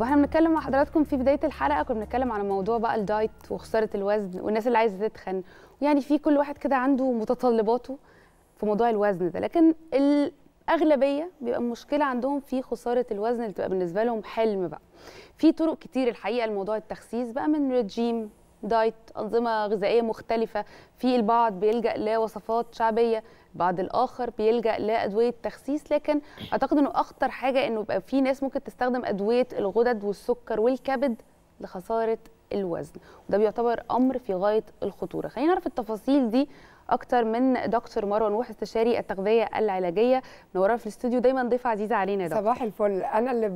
واحنا بنتكلم مع حضراتكم في بدايه الحلقه كنا بنتكلم على موضوع بقى الدايت وخساره الوزن والناس اللي عايزه تتخن ويعني في كل واحد كده عنده متطلباته في موضوع الوزن ده لكن الاغلبيه بيبقى المشكله عندهم في خساره الوزن اللي بتبقى بالنسبه لهم حلم بقى في طرق كتير الحقيقه لموضوع التخسيس بقى من ريجيم دايت أنظمة غذائية مختلفة في البعض بيلجأ لوصفات شعبية بعض الآخر بيلجأ لأدوية تخسيس لكن أعتقد أنه أخطر حاجة أنه يبقى في ناس ممكن تستخدم أدوية الغدد والسكر والكبد لخسارة الوزن وده بيعتبر أمر في غاية الخطورة خلينا نعرف التفاصيل دي اكتر من دكتور مروه نوح استشاري التغذيه العلاجيه منورة في الاستوديو دايما ضيف عزيزه علينا يا دكتور صباح الفل انا اللي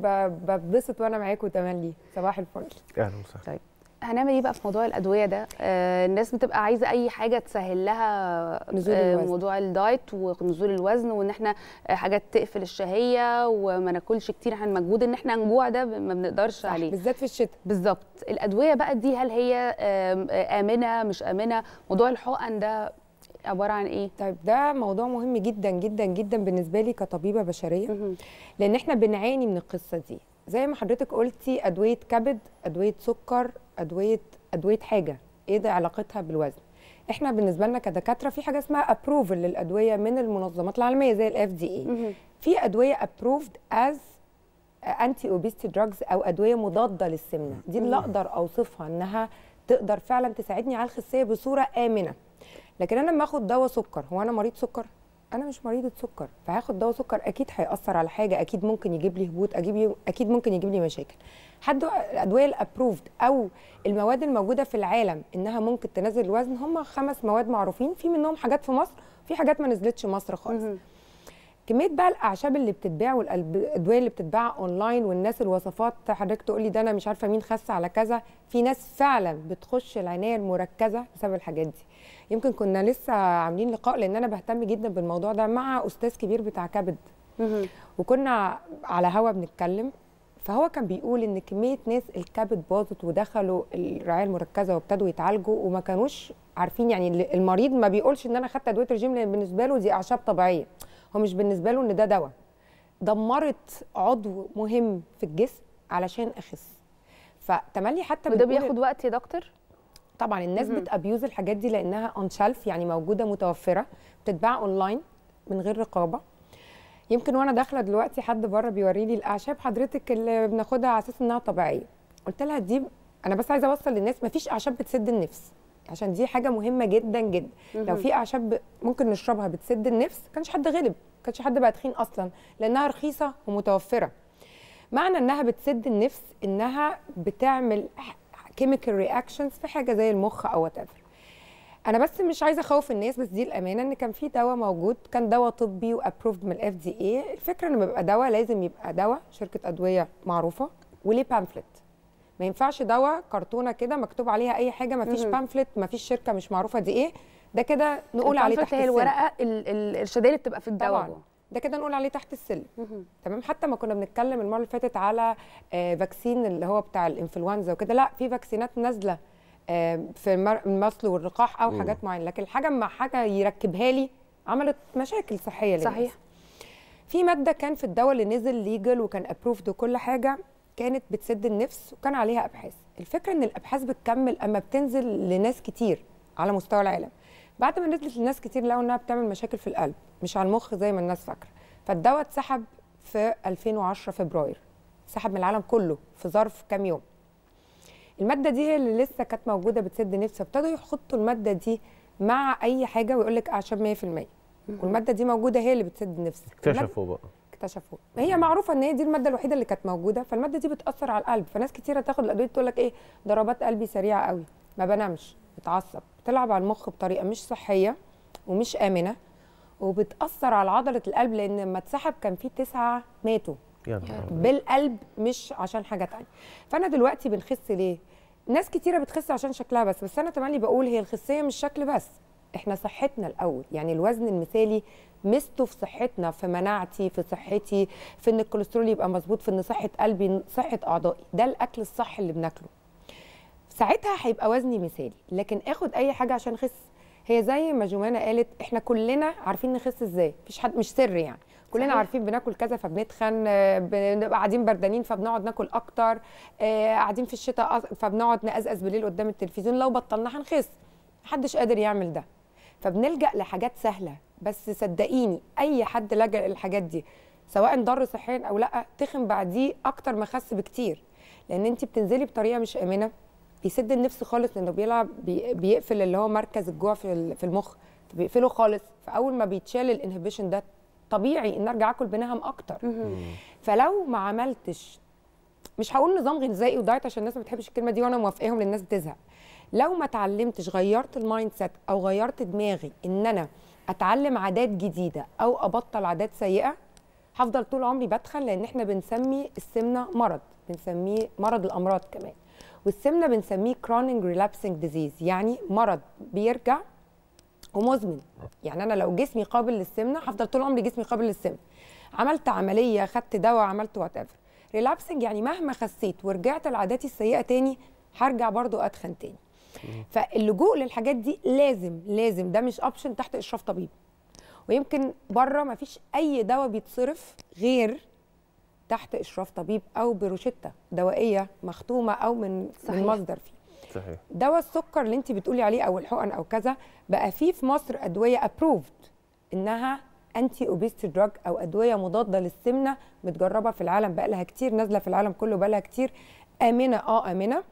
ببسط وانا معاكم تملي صباح الفل اهلا وسهلا طيب هنعمل ايه بقى في موضوع الادويه ده آه الناس بتبقى عايزه اي حاجه تسهل لها آه، نزول آه الوزن. موضوع الدايت ونزول الوزن وان احنا آه، حاجات تقفل الشهيه وما ناكلش كتير عن مجهود ان احنا نجوع ده ما بنقدرش صح عليه بالذات في الشتاء بالظبط الادويه بقى دي هل هي آه، امنه مش امنه موضوع الحقن ده عباره عن ايه؟ طيب ده موضوع مهم جدا جدا جدا بالنسبه لي كطبيبه بشريه لان احنا بنعاني من القصه دي زي ما حضرتك قلتي ادويه كبد ادويه سكر ادويه ادويه حاجه ايه ده علاقتها بالوزن احنا بالنسبه لنا كدكاتره في حاجه اسمها ابروفل للادويه من المنظمات العالميه زي الاف دي اي في ادويه ابروفد از انتي اوبيستي دراجز او ادويه مضاده للسمنه دي اللي اقدر اوصفها انها تقدر فعلا تساعدني على الخسيه بصوره امنه لكن انا لما اخد دواء سكر هو انا مريض سكر انا مش مريضه سكر فهاخد دواء سكر اكيد هياثر على حاجه اكيد ممكن يجيب لي هبوط اجيب اكيد ممكن يجيب لي مشاكل حد الادويه الابروفد او المواد الموجوده في العالم انها ممكن تنزل الوزن هم خمس مواد معروفين في منهم حاجات في مصر في حاجات ما نزلتش مصر خالص كميه بقى الاعشاب اللي بتتباع والادويه اللي بتتباع اونلاين والناس الوصفات حضرتك تقول لي ده انا مش عارفه مين خس على كذا في ناس فعلا بتخش العنايه المركزه بسبب الحاجات دي يمكن كنا لسه عاملين لقاء لان انا بهتم جدا بالموضوع ده مع استاذ كبير بتاع كبد وكنا على هوا بنتكلم فهو كان بيقول ان كميه ناس الكبد باظت ودخلوا الرعايه المركزه وابتدوا يتعالجوا وما كانوش عارفين يعني المريض ما بيقولش ان انا خدت ادويه الجيم لان بالنسبه له دي اعشاب طبيعيه هو مش بالنسبه له ان ده دواء دمرت عضو مهم في الجسم علشان اخس فتملي حتى وده بياخد وقت يا دكتور طبعا الناس بتابيوز الحاجات دي لانها اون شلف يعني موجوده متوفره بتتباع اونلاين من غير رقابه يمكن وانا داخله دلوقتي حد بره بيوريني الاعشاب حضرتك اللي بناخدها على اساس انها طبيعيه قلت لها دي انا بس عايزه اوصل للناس مفيش اعشاب بتسد النفس عشان دي حاجه مهمه جدا جدا لو في اعشاب ممكن نشربها بتسد النفس ما كانش حد غلب ما كانش حد بقى تخين اصلا لانها رخيصه ومتوفره معنى انها بتسد النفس انها بتعمل كيميكال رياكشنز في حاجه زي المخ او وات انا بس مش عايزه اخوف الناس بس دي الامانه ان كان في دواء موجود كان دواء طبي وابروفد من الاف دي ايه الفكره ان بيبقى دواء لازم يبقى دواء شركه ادويه معروفه وليه بامفلت ما ينفعش دواء كرتونه كده مكتوب عليها اي حاجه ما فيش بامفلت ما فيش شركه مش معروفه دي ايه ده كده نقول عليه تحت هي الورقه الارشاديه اللي بتبقى في الدواء ده كده نقول عليه تحت السلم تمام حتى ما كنا بنتكلم المره اللي فاتت على آه فاكسين اللي هو بتاع الانفلونزا وكده لا في فاكسينات نازله آه في المصل والرقاح او مم. حاجات معينه لكن الحاجه ما حاجه يركبها لي عملت مشاكل صحيه للناس صحيح في ماده كان في الدواء اللي نزل ليجل وكان ابروفد وكل حاجه كانت بتسد النفس وكان عليها ابحاث الفكره ان الابحاث بتكمل اما بتنزل لناس كتير على مستوى العالم بعد ما نزلت لناس كتير لقوا انها بتعمل مشاكل في القلب مش على المخ زي ما الناس فاكره فالدواء اتسحب في 2010 فبراير سحب من العالم كله في ظرف كام يوم الماده دي هي اللي لسه كانت موجوده بتسد نفسها ابتدوا يحطوا الماده دي مع اي حاجه ويقول لك اعشاب 100% والماده دي موجوده هي اللي بتسد نفسها اكتشفوا بقى اكتشفوا هي معروفه ان هي دي الماده الوحيده اللي كانت موجوده فالماده دي بتاثر على القلب فناس كتيره تاخد الادويه تقول لك ايه ضربات قلبي سريعه قوي ما بنامش بتعصب بتلعب على المخ بطريقه مش صحيه ومش امنه وبتاثر على عضله القلب لان لما اتسحب كان في تسعه ماتوا بالقلب مش عشان حاجه ثانيه فانا دلوقتي بنخس ليه ناس كتيره بتخس عشان شكلها بس بس انا تملي بقول هي الخسيه مش شكل بس احنا صحتنا الاول يعني الوزن المثالي ميزته في صحتنا في مناعتي في صحتي في ان الكوليسترول يبقى مظبوط في ان صحه قلبي صحه اعضائي ده الاكل الصح اللي بناكله ساعتها هيبقى وزني مثالي لكن اخد اي حاجه عشان اخس هي زي ما جومانا قالت احنا كلنا عارفين نخس ازاي مفيش حد مش سر يعني كلنا صحيح. عارفين بناكل كذا فبنتخن بنبقى قاعدين بردانين فبنقعد ناكل اكتر آه، قاعدين في الشتاء فبنقعد نقزقز بالليل قدام التلفزيون لو بطلنا هنخس محدش قادر يعمل ده فبنلجا لحاجات سهله بس صدقيني اي حد لجا للحاجات دي سواء ضر صحيا او لا تخن بعديه اكتر ما خس بكتير لان انت بتنزلي بطريقه مش امنه بيسد النفس خالص لانه بيلعب بيقفل اللي هو مركز الجوع في في المخ بيقفله خالص فاول ما بيتشال الانهبيشن ده طبيعي ان ارجع اكل بنهم اكتر فلو ما عملتش مش هقول نظام غذائي ودايت عشان الناس ما بتحبش الكلمه دي وانا موافقاهم للناس بتزهق لو ما اتعلمتش غيرت المايند سيت او غيرت دماغي ان انا اتعلم عادات جديده او ابطل عادات سيئه هفضل طول عمري بدخل لان احنا بنسمي السمنه مرض بنسميه مرض الامراض كمان والسمنه بنسميه كرونينج ريلابسنج ديزيز يعني مرض بيرجع ومزمن يعني انا لو جسمي قابل للسمنه هفضل طول عمري جسمي قابل للسمنه عملت عمليه خدت دواء عملت وات ايفر ريلابسنج يعني مهما خسيت ورجعت لعاداتي السيئه تاني هرجع برضو اتخن تاني فاللجوء للحاجات دي لازم لازم ده مش اوبشن تحت اشراف طبيب ويمكن بره ما فيش اي دواء بيتصرف غير تحت اشراف طبيب او بروشته دوائيه مختومه او من صحيح. من مصدر فيه صحيح دواء السكر اللي انت بتقولي عليه او الحقن او كذا بقى فيه في مصر ادويه ابروفد انها انتي اوبيست دراج او ادويه مضاده للسمنه متجربه في العالم بقى لها كتير نازله في العالم كله بقى لها كتير امنه اه امنه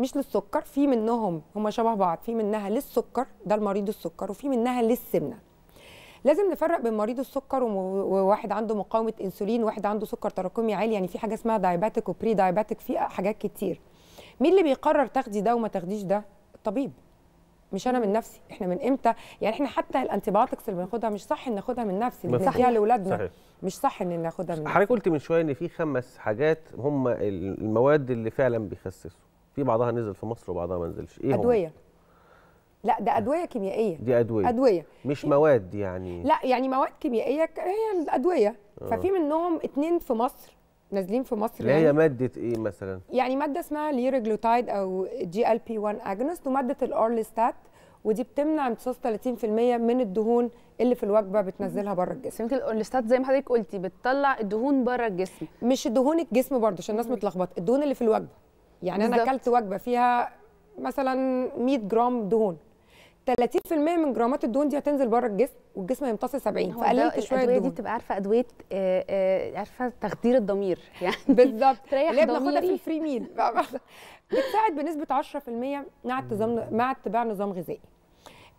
مش للسكر في منهم هم شبه بعض في منها للسكر ده المريض السكر وفي منها للسمنه لازم نفرق بين مريض السكر وواحد عنده مقاومه انسولين وواحد عنده سكر تراكمي عالي يعني في حاجه اسمها دايباتيك وبري دايباتيك في حاجات كتير مين اللي بيقرر تاخدي ده وما تاخديش ده الطبيب مش انا من نفسي احنا من امتى يعني احنا حتى الانتيبيوتكس اللي بناخدها مش صح ان ناخدها من نفسي بنديها لاولادنا مش صح ان ناخدها من حضرتك قلت من شويه ان في خمس حاجات هم المواد اللي فعلا بيخسسوا في بعضها نزل في مصر وبعضها ما نزلش ايه ادويه لا ده آه. ادويه كيميائيه دي ادويه ادويه مش مواد يعني لا يعني مواد كيميائيه هي الادويه آه. ففي منهم اتنين في مصر نازلين في مصر اللي هي يعني ماده ايه مثلا يعني ماده اسمها ليرجلوتايد او جي ال بي 1 اجنست وماده الاورليستات ودي بتمنع امتصاص 30% من الدهون اللي في الوجبه بتنزلها بره الجسم يمكن الاورليستات زي ما حضرتك قلتي بتطلع الدهون بره الجسم مش دهون الجسم برضه عشان الناس متلخبطه الدهون اللي في الوجبه يعني بالزبط. انا اكلت وجبه فيها مثلا 100 جرام دهون 30% من جرامات الدهون دي هتنزل بره الجسم والجسم هيمتص 70 فقللت شويه الادويه دي بتبقى عارفه ادويه آه، آه، عارفه تخدير الضمير يعني بالظبط اللي بناخدها في الفري ميل بتساعد بنسبه 10% مع اتزام مع اتباع نظام غذائي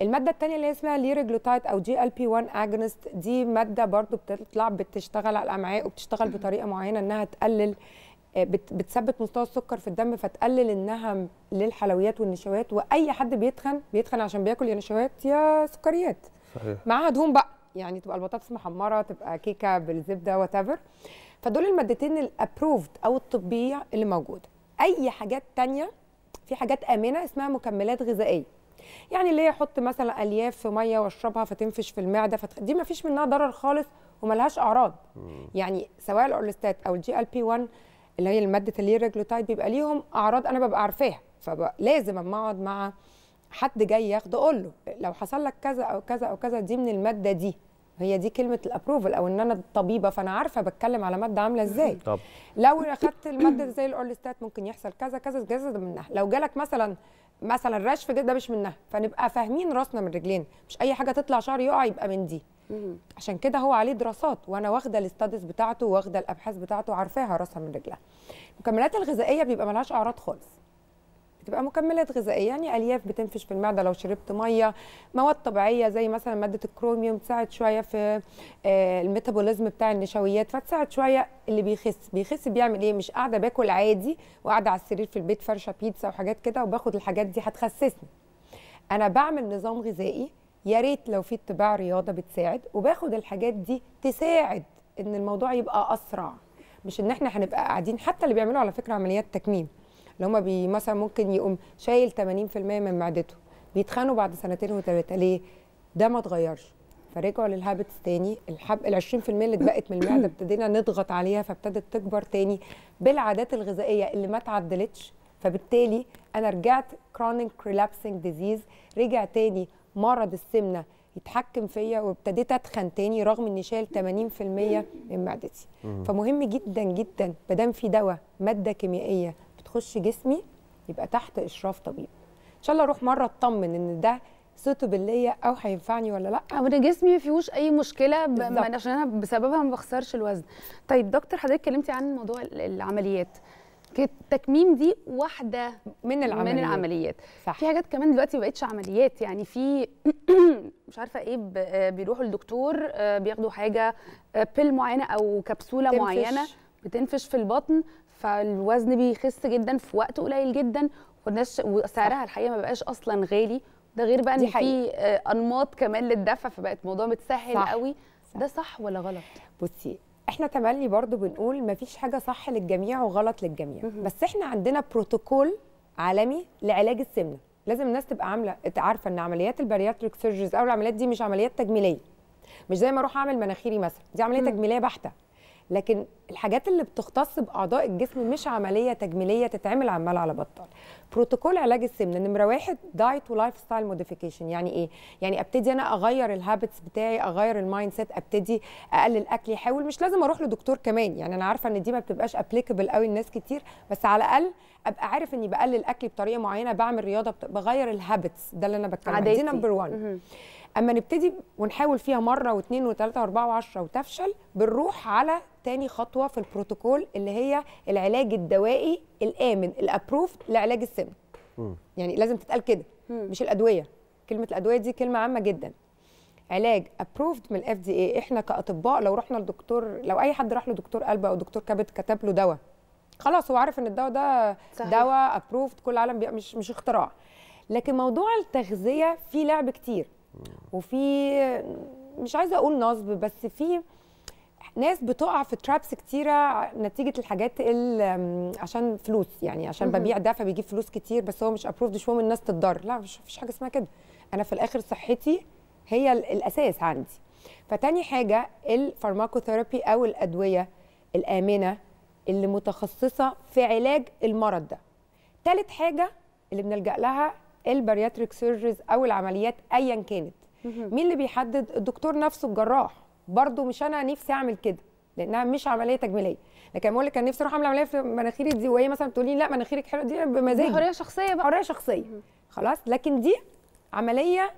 المادة الثانية اللي اسمها ليريجلوتايد أو جي ال بي 1 أجنست دي مادة برضو بتطلع بتشتغل على الأمعاء وبتشتغل بطريقة معينة إنها تقلل آه، بتثبت مستوى السكر في الدم فتقلل النهم للحلويات والنشويات واي حد بيتخن بيتخن عشان بياكل يا نشويات يا سكريات صحيح معاها دهون بقى يعني تبقى البطاطس محمره تبقى كيكه بالزبده وات فدول المادتين الابروفد او الطبيه اللي موجوده اي حاجات تانية في حاجات امنه اسمها مكملات غذائيه يعني اللي هي احط مثلا الياف في ميه واشربها فتنفش في المعده فتخ... دي ما فيش منها ضرر خالص وملهاش اعراض يعني سواء الاورلستات او الجي ال بي 1 اللي هي الماده اللي هي بيبقى ليهم اعراض انا ببقى عارفاها فلازم اما اقعد مع حد جاي ياخده اقول له لو حصل لك كذا او كذا او كذا دي من الماده دي هي دي كلمه الابروفل او ان انا طبيبه فانا عارفه بتكلم على ماده عامله ازاي طب. لو اخدت الماده زي الاورليستات ممكن يحصل كذا كذا كذا ده منها لو جالك مثلا مثلا رشف ده مش منها فنبقى فاهمين راسنا من رجلين مش اي حاجه تطلع شعر يقع يبقى من دي عشان كده هو عليه دراسات وانا واخده الاستاديز بتاعته واخده الابحاث بتاعته عارفاها راسها من رجلها المكملات الغذائيه بيبقى ملهاش اعراض خالص بتبقى مكملات غذائيه يعني الياف بتنفش في المعده لو شربت ميه مواد طبيعيه زي مثلا ماده الكروميوم تساعد شويه في آه، الميتابوليزم بتاع النشويات فتساعد شويه اللي بيخس بيخس بيعمل ايه مش قاعده باكل عادي وقاعده على السرير في البيت فرشه بيتزا وحاجات كده وباخد الحاجات دي هتخسسني انا بعمل نظام غذائي يا ريت لو في اتباع رياضه بتساعد وباخد الحاجات دي تساعد ان الموضوع يبقى اسرع مش ان احنا هنبقى قاعدين حتى اللي بيعملوا على فكره عمليات تكميم اللي هم بي مثلا ممكن يقوم شايل 80% من معدته بيتخانوا بعد سنتين وثلاثه ليه؟ ده ما اتغيرش فرجعوا للهابتس تاني الحب ال 20% اللي اتبقت من المعده ابتدينا نضغط عليها فابتدت تكبر تاني بالعادات الغذائيه اللي ما اتعدلتش فبالتالي انا رجعت كرونيك ريلابسنج ديزيز رجع تاني مرض السمنه يتحكم فيا وابتديت اتخن تاني رغم اني شايل 80% من معدتي فمهم جدا جدا ما دام في دواء ماده كيميائيه بتخش جسمي يبقى تحت اشراف طبيب ان شاء الله اروح مره اطمن ان ده صوته ليا او هينفعني ولا لا او ان جسمي ما فيهوش اي مشكله ب... عشان انا بسببها ما بخسرش الوزن طيب دكتور حضرتك اتكلمتي عن موضوع العمليات التكميم دي واحده من العمليات من العمليات صح. في حاجات كمان دلوقتي ما بقتش عمليات يعني في مش عارفه ايه آه، بيروحوا للدكتور آه، بياخدوا حاجه بيل آه، معينه او كبسوله تنفش. معينه بتنفش في البطن فالوزن بيخس جدا في وقت قليل جدا وسعرها الحقيقه ما بقاش اصلا غالي ده غير بقى ان في انماط كمان للدفع فبقت الموضوع متسهل قوي صح. ده صح ولا غلط بصي احنا تملي برضو بنقول مفيش حاجه صح للجميع وغلط للجميع بس احنا عندنا بروتوكول عالمي لعلاج السمنه لازم الناس تبقى عامله عارفه ان عمليات البارياتريك سيرجرز او العمليات دي مش عمليات تجميليه مش زي ما اروح اعمل مناخيري مثلا دي عمليه تجميليه بحته لكن الحاجات اللي بتختص باعضاء الجسم مش عمليه تجميليه تتعمل عمال على بطال بروتوكول علاج السمنه نمره واحد دايت ولايف ستايل موديفيكيشن يعني ايه يعني ابتدي انا اغير الهابتس بتاعي اغير المايند سيت ابتدي اقلل اكلي احاول مش لازم اروح لدكتور كمان يعني انا عارفه ان دي ما بتبقاش ابليكابل قوي لناس كتير بس على الاقل ابقى عارف اني بقلل اكلي بطريقه معينه بعمل رياضه بغير الهابتس ده اللي انا بتكلم عليه دي نمبر 1 اما نبتدي ونحاول فيها مره واثنين وثلاثه واربعه وعشره وتفشل بنروح على تاني خطوه خطوه في البروتوكول اللي هي العلاج الدوائي الامن الابروف لعلاج السم يعني لازم تتقال كده مش الادويه كلمه الادويه دي كلمه عامه جدا علاج ابروفد من الاف دي اي احنا كاطباء لو رحنا لدكتور لو اي حد راح لدكتور قلب او دكتور كبد كتب له دواء خلاص هو عارف ان الدواء ده دواء ابروفد كل العالم مش مش اختراع لكن موضوع التغذيه فيه لعب كتير وفي مش عايزه اقول نصب بس في ناس بتقع في ترابس كتيره نتيجه الحاجات اللي عشان فلوس يعني عشان ببيع ده فبيجيب فلوس كتير بس هو مش ابروفد مش من الناس تتضرر لا مش فيش حاجه اسمها كده انا في الاخر صحتي هي الاساس عندي فتاني حاجه الفارماكوثيرابي او الادويه الامنه اللي متخصصه في علاج المرض ده تالت حاجه اللي بنلجا لها البارياتريك سيرجز او العمليات ايا كانت مين اللي بيحدد الدكتور نفسه الجراح برضو مش انا نفسي اعمل كده لانها مش عمليه تجميليه لكن بقول لك انا نفسي اروح اعمل عمليه في مناخيري دي وهي مثلا تقولي لي لا مناخيرك حلوه دي بمزاجي دي حريه شخصيه بقى حريه شخصيه خلاص لكن دي عمليه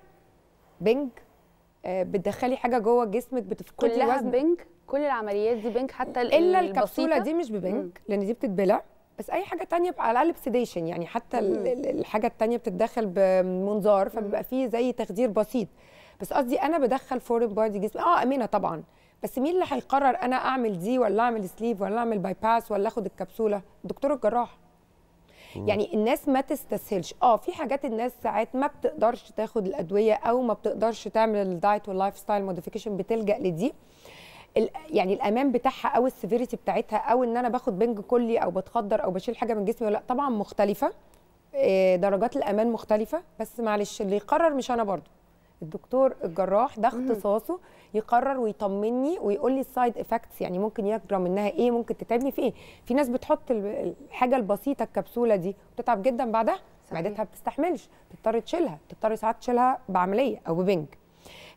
بنج آه، بتدخلي حاجه جوه جسمك بتفقدي وزن بنج كل العمليات دي بنج حتى الا الكبسوله دي مش ببنج لان دي بتتبلع بس اي حاجه تانية على الاقل بسيديشن يعني حتى الحاجه التانية بتتدخل بمنظار فبيبقى فيه زي تخدير بسيط بس قصدي انا بدخل فورين بودي جسمي اه امينه طبعا بس مين اللي هيقرر انا اعمل دي ولا اعمل سليف ولا اعمل باي باس ولا اخد الكبسوله دكتور الجراح يعني الناس ما تستسهلش اه في حاجات الناس ساعات ما بتقدرش تاخد الادويه او ما بتقدرش تعمل الدايت واللايف ستايل موديفيكيشن بتلجا لدي يعني الامان بتاعها او السيفيريتي بتاعتها او ان انا باخد بنج كلي او بتخدر او بشيل حاجه من جسمي ولا لا طبعا مختلفه آه، درجات الامان مختلفه بس معلش اللي يقرر مش انا برضو الدكتور الجراح ده اختصاصه يقرر ويطمني ويقول لي السايد افكتس يعني ممكن يجرى منها ايه ممكن تتعبني في ايه في ناس بتحط الحاجه البسيطه الكبسوله دي وتتعب جدا بعدها معدتها ما بتستحملش تضطر تشيلها تضطر ساعات تشيلها بعمليه او ببنج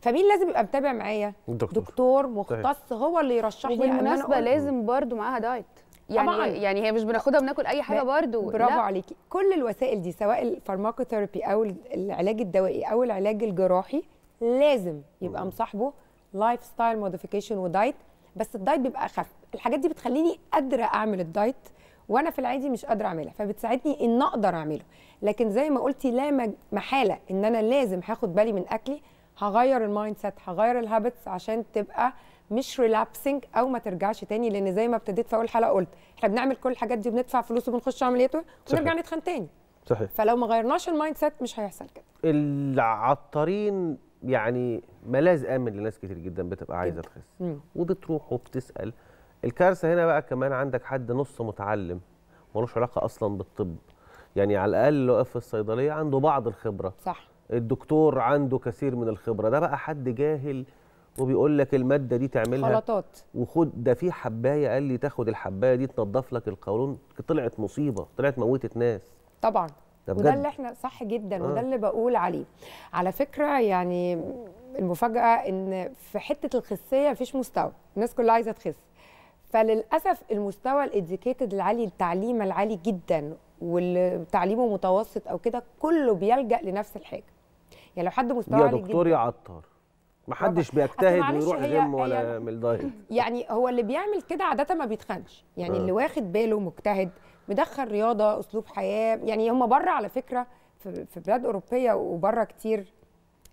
فمين لازم يبقى متابع معايا دكتور, دكتور طيب. مختص هو اللي يرشح لي بالمناسبه لازم برضو معاها دايت يعني طبعاً. يعني هي مش بناخدها بناكل اي حاجه برضو برافو عليكي كل الوسائل دي سواء الفارماكوثيرابي او العلاج الدوائي او العلاج الجراحي لازم يبقى مصاحبه لايف ستايل موديفيكيشن ودايت بس الدايت بيبقى اخف الحاجات دي بتخليني قادره اعمل الدايت وانا في العادي مش قادره اعملها فبتساعدني ان اقدر اعمله لكن زي ما قلتي لا محاله ان انا لازم هاخد بالي من اكلي هغير المايند سيت هغير الهابتس عشان تبقى مش ريلابسنج او ما ترجعش تاني لان زي ما ابتديت في اول حلقه قلت احنا بنعمل كل الحاجات دي بندفع فلوس وبنخش عمليات ونرجع نتخان تاني صحيح فلو ما غيرناش المايند سيت مش هيحصل كده العطارين يعني ملاذ امن لناس كتير جدا بتبقى عايزه تخس وبتروح وبتسال الكارثه هنا بقى كمان عندك حد نص متعلم ملوش علاقه اصلا بالطب يعني على الاقل اللي واقف في الصيدليه عنده بعض الخبره صح الدكتور عنده كثير من الخبره ده بقى حد جاهل وبيقول لك الماده دي تعملها خلطات وخد ده في حبايه قال لي تاخد الحبايه دي تنضف لك القولون طلعت مصيبه طلعت موتت ناس طبعا وده اللي احنا صح جدا آه. وده اللي بقول عليه على فكره يعني المفاجاه ان في حته الخسيه مفيش مستوى الناس كلها عايزه تخس فللاسف المستوى الادكيتد العالي التعليم العالي جدا واللي تعليمه متوسط او كده كله بيلجا لنفس الحاجه يعني لو حد مستوى عالي يا دكتور يا عطار محدش بيجتهد ويروح جيم ولا يعمل دايت يعني هو اللي بيعمل كده عاده ما بيتخنش يعني آه. اللي واخد باله مجتهد مدخل رياضه اسلوب حياه يعني هم بره على فكره في بلاد اوروبيه وبره كتير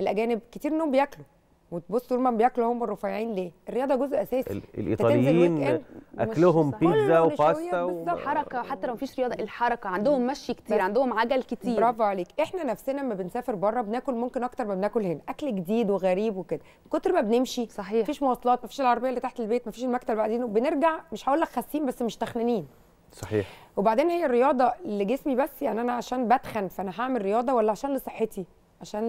الاجانب كتير انهم بياكلوا وتبص طول ما بياكلوا هم الرفيعين ليه الرياضه جزء اساسي الايطاليين اكلهم بيتزا وباستا وحركه حتى لو مفيش رياضه الحركه عندهم مشي كتير عندهم عجل كتير برافو عليك احنا نفسنا لما بنسافر بره بناكل ممكن اكتر ما بناكل هنا اكل جديد وغريب وكده كتر ما بنمشي صحيح مفيش مواصلات مفيش العربيه اللي تحت البيت مفيش المكتب قاعدين بنرجع مش هقول لك خاسين بس مش تخنانين صحيح وبعدين هي الرياضه لجسمي بس يعني انا عشان بتخن فانا هعمل رياضه ولا عشان لصحتي عشان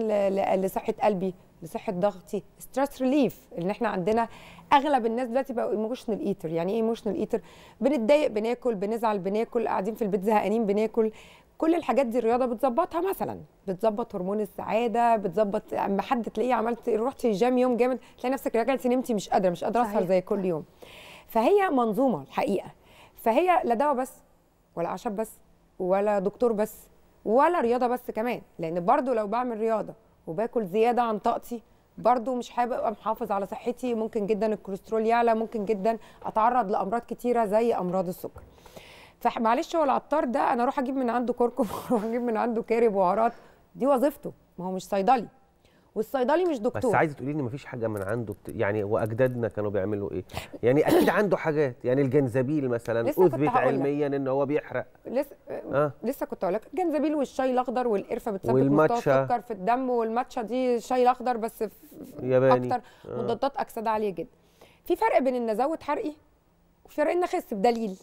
لصحه قلبي لصحه ضغطي ستريس ريليف ان احنا عندنا اغلب الناس دلوقتي بقوا ايموشنال ايتر يعني ايه ايموشنال ايتر بنتضايق بناكل بنزعل بناكل قاعدين في البيت زهقانين بناكل كل الحاجات دي الرياضه بتظبطها مثلا بتظبط هرمون السعاده بتظبط اما حد تلاقيه عملت رحت الجيم يوم جامد تلاقي نفسك رجعت نمتي مش قادره مش قادره اسهر زي كل يوم فهي منظومه الحقيقه فهي لا دواء بس ولا اعشاب بس ولا دكتور بس ولا رياضه بس كمان لان برضو لو بعمل رياضه وباكل زياده عن طاقتي برضو مش حابب ابقى محافظ على صحتي ممكن جدا الكوليسترول يعلى ممكن جدا اتعرض لامراض كتيره زي امراض السكر فمعلش هو العطار ده انا اروح اجيب من عنده كركم واروح اجيب من عنده كاري بهارات دي وظيفته ما هو مش صيدلي والصيدلي مش دكتور بس عايزه تقولي لي مفيش حاجه من عنده بت... يعني واجدادنا كانوا بيعملوا ايه يعني اكيد عنده حاجات يعني الجنزبيل مثلا اثبت علميا ان هو بيحرق لسه آه. لسه كنت هقول لك الجنزبيل والشاي الاخضر والقرفه بتسبب مستوى السكر في الدم والماتشا دي الشاي الاخضر بس في ياباني. اكتر آه. مضادات اكسده عاليه جدا في فرق بين ان ازود حرقي وفي فرق ان اخس بدليل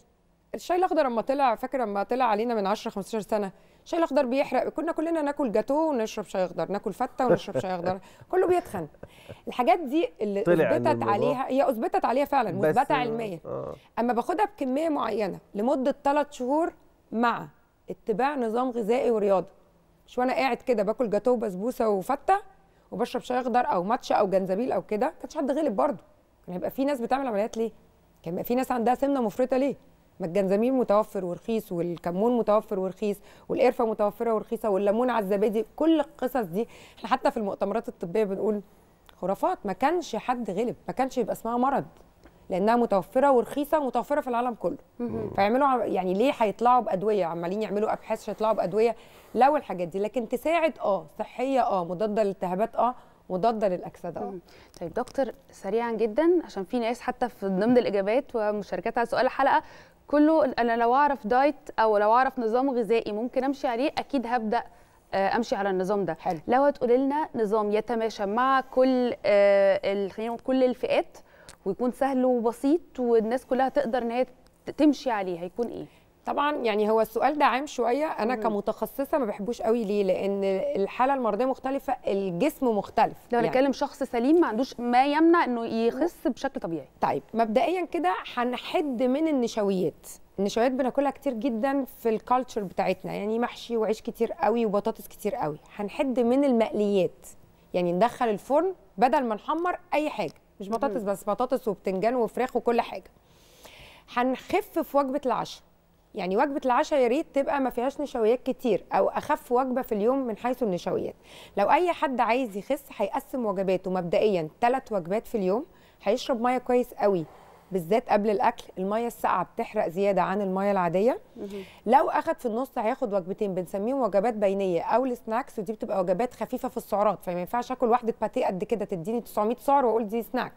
الشاي الاخضر لما طلع فاكر لما طلع علينا من 10 15 سنه شاي الاخضر بيحرق كنا كلنا ناكل جاتوه ونشرب شاي اخضر ناكل فته ونشرب شاي اخضر كله بيتخن الحاجات دي اللي اثبتت عليها هي اثبتت عليها فعلا مثبته آه، علميا آه. اما باخدها بكميه معينه لمده 3 شهور مع اتباع نظام غذائي ورياضه مش وانا قاعد كده باكل جاتوه وبسبوسه وفته وبشرب شاي اخضر او ماتشا او جنزبيل او كده ما كانش حد غلب برضه كان هيبقى في ناس بتعمل عمليات ليه كان في ناس عندها سمنه مفرطه ليه ما الجنزبيل متوفر ورخيص والكمون متوفر ورخيص والقرفه متوفره ورخيصه والليمون على الزبادي كل القصص دي احنا حتى في المؤتمرات الطبيه بنقول خرافات ما كانش حد غلب ما كانش يبقى اسمها مرض لانها متوفره ورخيصه متوفره في العالم كله فيعملوا يعني ليه هيطلعوا بادويه عمالين يعملوا ابحاث هيطلعوا بادويه لو الحاجات دي لكن تساعد اه صحيه اه مضاده للالتهابات اه مضاده للاكسده اه طيب دكتور سريعا جدا عشان في ناس حتى في ضمن الاجابات ومشاركات على سؤال الحلقه كله انا لو اعرف دايت او لو اعرف نظام غذائي ممكن امشي عليه اكيد هبدا آه، امشي على النظام ده حل. لو هتقولي لنا نظام يتماشى مع كل آه، خلينا كل الفئات ويكون سهل وبسيط والناس كلها تقدر ان هي تمشي عليه هيكون ايه طبعا يعني هو السؤال ده عام شويه انا مم. كمتخصصه ما بحبوش قوي ليه لان الحاله المرضيه مختلفه الجسم مختلف لو يعني. نتكلم شخص سليم ما عندوش ما يمنع انه يخس بشكل طبيعي طيب مبدئيا كده هنحد من النشويات النشويات بناكلها كتير جدا في الكالتشر بتاعتنا يعني محشي وعيش كتير قوي وبطاطس كتير قوي هنحد من المقليات يعني ندخل الفرن بدل ما نحمر اي حاجه مش بطاطس بس بطاطس وبتنجان وفراخ وكل حاجه هنخف في وجبه العشاء يعني وجبه العشاء يا ريت تبقى ما فيهاش نشويات كتير او اخف وجبه في اليوم من حيث النشويات لو اي حد عايز يخس هيقسم وجباته مبدئيا ثلاث وجبات في اليوم هيشرب ميه كويس قوي بالذات قبل الاكل الميه الساقعه بتحرق زياده عن الميه العاديه لو اخذ في النص هياخد وجبتين بنسميهم وجبات بينيه او السناكس ودي بتبقى وجبات خفيفه في السعرات فما ينفعش اكل واحده باتيه قد كده تديني 900 سعر واقول دي سناك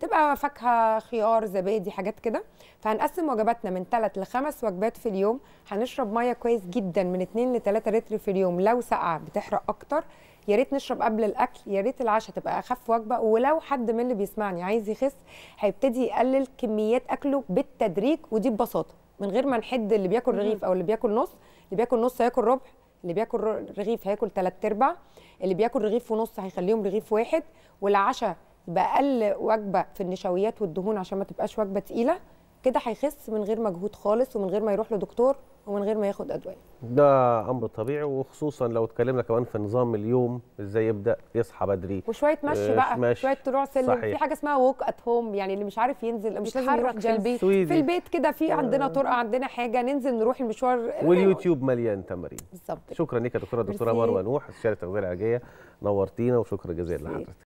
تبقى فاكهه خيار زبادي حاجات كده فهنقسم وجباتنا من 3 ل 5 وجبات في اليوم هنشرب ميه كويس جدا من 2 ل 3 لتر في اليوم لو ساقعه بتحرق اكتر يا ريت نشرب قبل الاكل يا ريت العشاء تبقى اخف وجبه ولو حد من اللي بيسمعني عايز يخس هيبتدي يقلل كميات اكله بالتدريج ودي ببساطه من غير ما نحد اللي بياكل رغيف او اللي بياكل نص اللي بياكل نص هياكل ربع اللي بياكل رغيف هياكل ثلاث ارباع اللي بياكل رغيف ونص هيخليهم رغيف واحد والعشاء باقل وجبه في النشويات والدهون عشان ما تبقاش وجبه تقيله كده هيخس من غير مجهود خالص ومن غير ما يروح لدكتور ومن غير ما ياخد ادويه ده امر طبيعي وخصوصا لو اتكلمنا كمان في نظام اليوم ازاي يبدا يصحى بدري وشويه مشي آه، بقى مش شويه طلوع سلم في حاجه اسمها ووك ات هوم يعني اللي مش عارف ينزل مش لازم يروح في البيت سويدي. في البيت كده في آه. عندنا طرقه عندنا حاجه ننزل نروح المشوار واليوتيوب مليان تمارين بالظبط شكرا ليك يا دكتوره دكتوره مروه نوح استشاره التغذيه العلاجيه نورتينا وشكرا جزيلا لحضرتك